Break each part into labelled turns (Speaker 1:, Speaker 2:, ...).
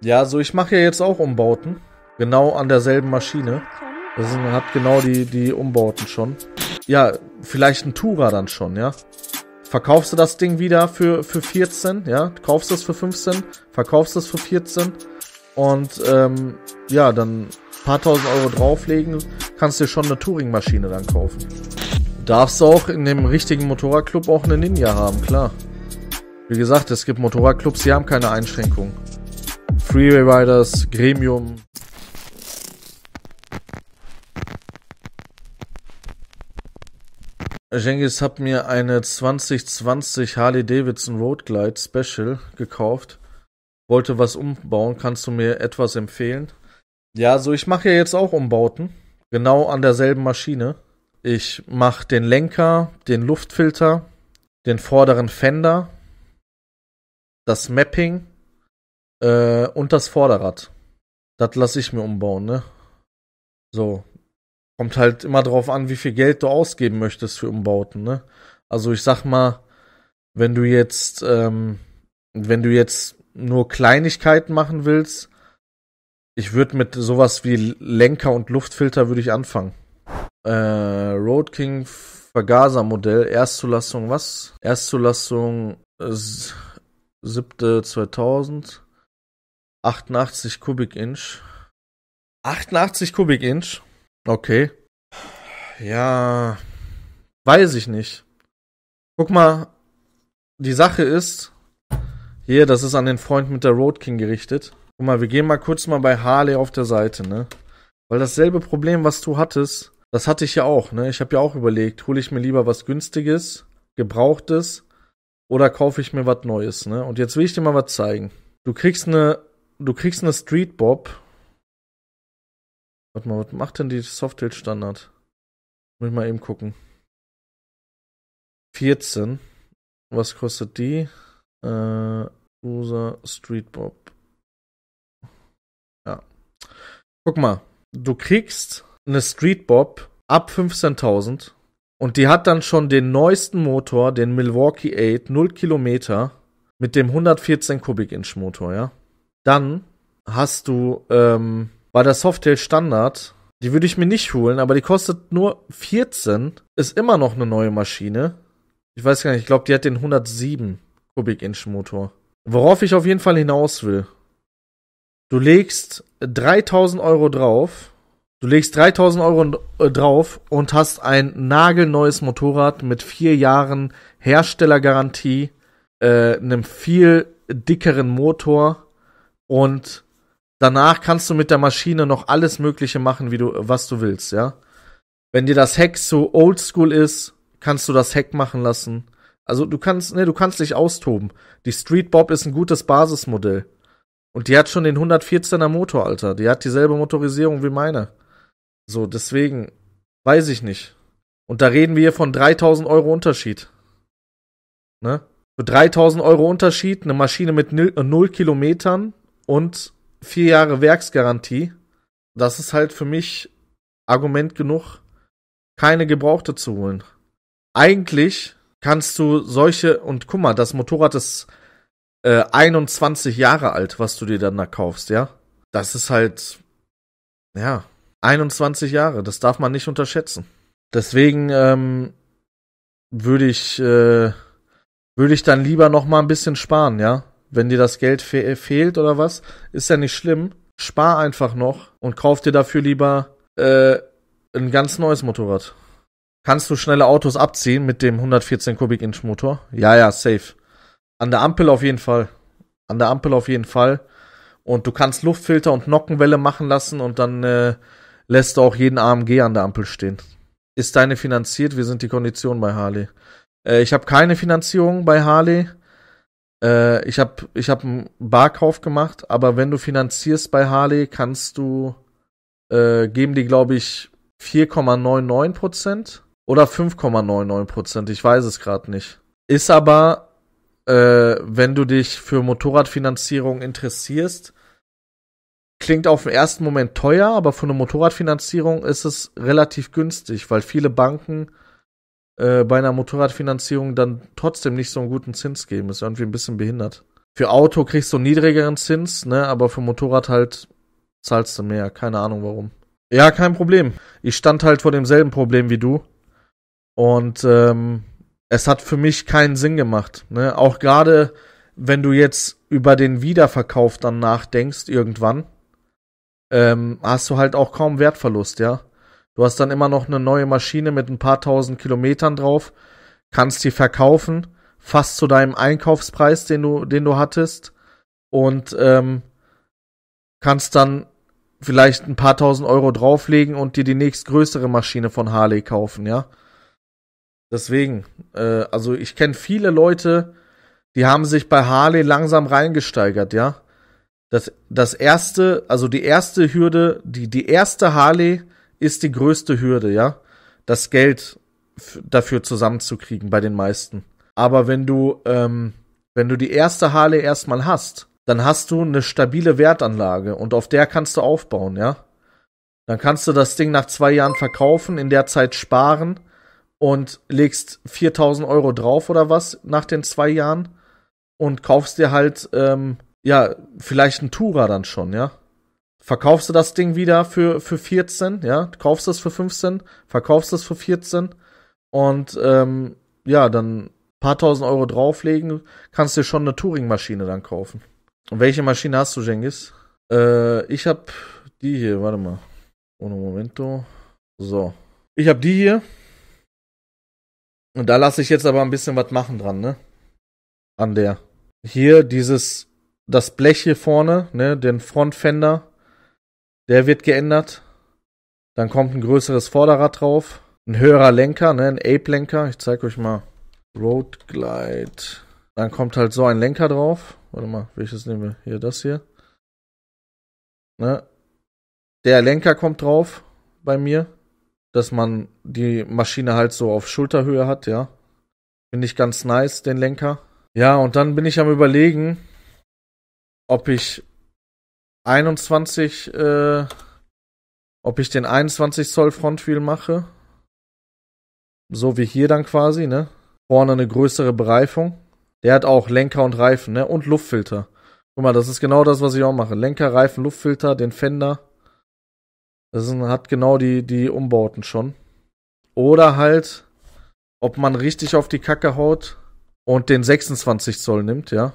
Speaker 1: Ja, so ich mache ja jetzt auch Umbauten. Genau an derselben Maschine. Das man hat genau die, die Umbauten schon. Ja, vielleicht ein Tura dann schon, ja. Verkaufst du das Ding wieder für, für 14, ja. Kaufst es für 15, verkaufst es für 14. Und ähm, ja, dann ein paar tausend Euro drauflegen, kannst dir schon eine Touring-Maschine dann kaufen. Darfst du auch in dem richtigen Motorradclub auch eine Ninja haben, klar. Wie gesagt, es gibt Motorradclubs, die haben keine Einschränkungen. Freeway Riders, Gremium. Jengis hat mir eine 2020 Harley Davidson Road Glide Special gekauft. Wollte was umbauen, kannst du mir etwas empfehlen? Ja, so ich mache ja jetzt auch Umbauten, genau an derselben Maschine. Ich mache den Lenker, den Luftfilter, den vorderen Fender, das Mapping äh, und das Vorderrad. Das lasse ich mir umbauen, ne? So. Kommt halt immer drauf an, wie viel Geld du ausgeben möchtest für Umbauten, ne? Also ich sag mal, wenn du jetzt, ähm, wenn du jetzt nur Kleinigkeiten machen willst, ich würde mit sowas wie Lenker und Luftfilter würde ich anfangen. Äh, Road King Vergaser Modell, Erstzulassung was? Erstzulassung 7.2000. Äh, 88 Kubik-Inch. 88 Kubik-Inch? Okay. Ja, weiß ich nicht. Guck mal, die Sache ist, hier, das ist an den Freund mit der Road King gerichtet. Guck mal, wir gehen mal kurz mal bei Harley auf der Seite, ne? Weil dasselbe Problem, was du hattest, das hatte ich ja auch, ne? Ich habe ja auch überlegt, hole ich mir lieber was günstiges, gebrauchtes oder kaufe ich mir was Neues, ne? Und jetzt will ich dir mal was zeigen. Du kriegst eine du kriegst eine Street Bob. Warte mal, was macht denn die Software Standard? Muss ich mal eben gucken. 14. Was kostet die? Äh, User Street Bob. Ja. Guck mal, du kriegst eine Street Bob ab 15.000 und die hat dann schon den neuesten Motor, den Milwaukee 8, 0 Kilometer, mit dem 114 Kubik Inch Motor, ja? Dann hast du ähm, bei der Softail Standard, die würde ich mir nicht holen, aber die kostet nur 14, ist immer noch eine neue Maschine. Ich weiß gar nicht, ich glaube, die hat den 107 Kubik-Inch Motor. Worauf ich auf jeden Fall hinaus will. Du legst 3000 Euro drauf. Du legst 3000 Euro äh, drauf und hast ein nagelneues Motorrad mit vier Jahren Herstellergarantie, äh, einem viel dickeren Motor und danach kannst du mit der Maschine noch alles Mögliche machen, wie du, was du willst, ja. Wenn dir das Hack so oldschool ist, kannst du das Hack machen lassen. Also du kannst, ne, du kannst dich austoben. Die Street Bob ist ein gutes Basismodell. Und die hat schon den 114er Motor, Alter. Die hat dieselbe Motorisierung wie meine. So, deswegen weiß ich nicht. Und da reden wir von 3000 Euro Unterschied. Ne? Für 3000 Euro Unterschied, eine Maschine mit 0 äh, Kilometern, und vier Jahre Werksgarantie. Das ist halt für mich Argument genug, keine Gebrauchte zu holen. Eigentlich kannst du solche, und guck mal, das Motorrad ist äh, 21 Jahre alt, was du dir dann da kaufst, ja? Das ist halt, ja, 21 Jahre, das darf man nicht unterschätzen. Deswegen ähm, würde ich, äh, würde ich dann lieber noch mal ein bisschen sparen, ja? Wenn dir das Geld fe äh, fehlt oder was, ist ja nicht schlimm. Spar einfach noch und kauf dir dafür lieber äh, ein ganz neues Motorrad. Kannst du schnelle Autos abziehen mit dem 114 Kubik-Inch Motor? Ja, ja, safe. An der Ampel auf jeden Fall. An der Ampel auf jeden Fall. Und du kannst Luftfilter und Nockenwelle machen lassen und dann äh, lässt du auch jeden AMG an der Ampel stehen. Ist deine finanziert? Wir sind die Kondition bei Harley. Äh, ich habe keine Finanzierung bei Harley äh, ich habe ich hab einen Barkauf gemacht, aber wenn du finanzierst bei Harley, kannst du, äh, geben die, glaube ich, 4,99% oder 5,99%, ich weiß es gerade nicht. Ist aber, äh, wenn du dich für Motorradfinanzierung interessierst, klingt auf den ersten Moment teuer, aber für eine Motorradfinanzierung ist es relativ günstig, weil viele Banken äh, bei einer Motorradfinanzierung dann trotzdem nicht so einen guten Zins geben. Ist irgendwie ein bisschen behindert. Für Auto kriegst du einen niedrigeren Zins, ne, aber für Motorrad halt zahlst du mehr. Keine Ahnung warum. Ja, kein Problem. Ich stand halt vor demselben Problem wie du. Und ähm, es hat für mich keinen Sinn gemacht. Ne? Auch gerade, wenn du jetzt über den Wiederverkauf dann nachdenkst, irgendwann, ähm, hast du halt auch kaum Wertverlust, ja. Du hast dann immer noch eine neue Maschine mit ein paar tausend Kilometern drauf, kannst die verkaufen, fast zu deinem Einkaufspreis, den du, den du hattest, und ähm, kannst dann vielleicht ein paar tausend Euro drauflegen und dir die nächstgrößere Maschine von Harley kaufen, ja. Deswegen, äh, also ich kenne viele Leute, die haben sich bei Harley langsam reingesteigert, ja. Das, das erste, also die erste Hürde, die, die erste Harley, ist die größte Hürde, ja, das Geld dafür zusammenzukriegen bei den meisten. Aber wenn du, ähm, wenn du die erste Harley erstmal hast, dann hast du eine stabile Wertanlage und auf der kannst du aufbauen, ja. Dann kannst du das Ding nach zwei Jahren verkaufen, in der Zeit sparen und legst 4000 Euro drauf oder was nach den zwei Jahren und kaufst dir halt, ähm, ja, vielleicht ein Tura dann schon, ja verkaufst du das Ding wieder für, für 14, ja, du kaufst das für 15, verkaufst das für 14 und ähm, ja, dann paar tausend Euro drauflegen, kannst dir schon eine Touring-Maschine dann kaufen. Und welche Maschine hast du, Jengis? Äh, ich hab die hier, warte mal. Ohne Momento. So. Ich hab die hier. Und da lasse ich jetzt aber ein bisschen was machen dran, ne? An der. Hier dieses, das Blech hier vorne, ne? Den Frontfender der wird geändert. Dann kommt ein größeres Vorderrad drauf. Ein höherer Lenker, ne? ein Ape-Lenker. Ich zeige euch mal. Road Glide. Dann kommt halt so ein Lenker drauf. Warte mal, welches nehmen wir? Hier, das hier. Ne? Der Lenker kommt drauf bei mir. Dass man die Maschine halt so auf Schulterhöhe hat, ja. Finde ich ganz nice, den Lenker. Ja, und dann bin ich am überlegen, ob ich 21, äh, ob ich den 21 Zoll Frontwheel mache. So wie hier dann quasi, ne? Vorne eine größere Bereifung. Der hat auch Lenker und Reifen, ne? Und Luftfilter. Guck mal, das ist genau das, was ich auch mache. Lenker, Reifen, Luftfilter, den Fender. Das ist, hat genau die, die Umbauten schon. Oder halt, ob man richtig auf die Kacke haut und den 26 Zoll nimmt, ja.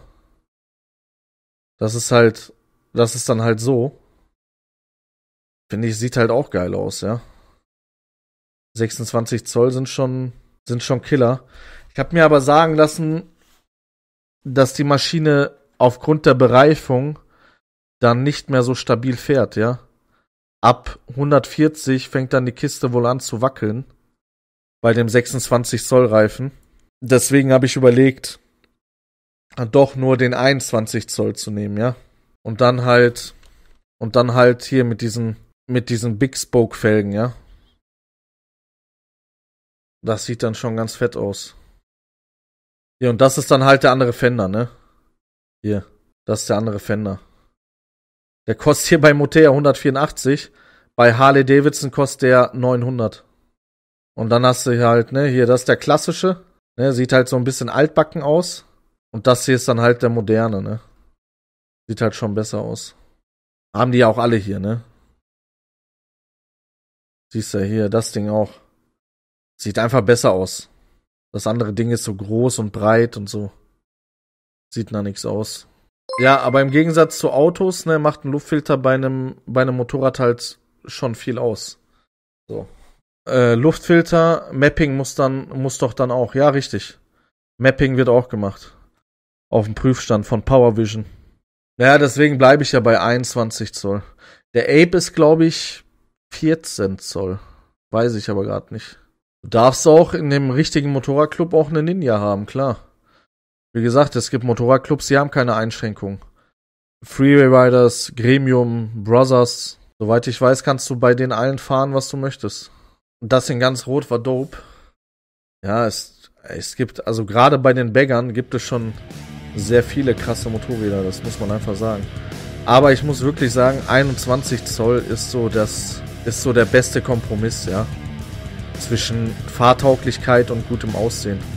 Speaker 1: Das ist halt das ist dann halt so. Finde ich, sieht halt auch geil aus, ja. 26 Zoll sind schon, sind schon Killer. Ich habe mir aber sagen lassen, dass die Maschine aufgrund der Bereifung dann nicht mehr so stabil fährt, ja. Ab 140 fängt dann die Kiste wohl an zu wackeln bei dem 26 Zoll Reifen. Deswegen habe ich überlegt, doch nur den 21 Zoll zu nehmen, ja. Und dann halt, und dann halt hier mit diesen, mit diesen Big Spoke Felgen, ja. Das sieht dann schon ganz fett aus. Ja, und das ist dann halt der andere Fender, ne? Hier, das ist der andere Fender. Der kostet hier bei Motea 184, bei Harley Davidson kostet der 900. Und dann hast du hier halt, ne, hier, das ist der klassische, ne, sieht halt so ein bisschen altbacken aus. Und das hier ist dann halt der moderne, ne. Sieht halt schon besser aus. Haben die ja auch alle hier, ne? Siehst du ja hier, das Ding auch. Sieht einfach besser aus. Das andere Ding ist so groß und breit und so. Sieht nach nichts aus. Ja, aber im Gegensatz zu Autos, ne, macht ein Luftfilter bei einem, bei einem Motorrad halt schon viel aus. So. Äh, Luftfilter, Mapping muss dann, muss doch dann auch. Ja, richtig. Mapping wird auch gemacht. Auf dem Prüfstand von Power Vision. Naja, deswegen bleibe ich ja bei 21 Zoll. Der Ape ist, glaube ich, 14 Zoll. Weiß ich aber gerade nicht. Du darfst auch in dem richtigen Motorradclub auch eine Ninja haben, klar. Wie gesagt, es gibt Motorradclubs, die haben keine Einschränkungen. Freeway Riders, Gremium, Brothers. Soweit ich weiß, kannst du bei denen allen fahren, was du möchtest. Und das in ganz rot war dope. Ja, es, es gibt, also gerade bei den Baggern gibt es schon sehr viele krasse Motorräder, das muss man einfach sagen. Aber ich muss wirklich sagen, 21 Zoll ist so das ist so der beste Kompromiss, ja. Zwischen Fahrtauglichkeit und gutem Aussehen.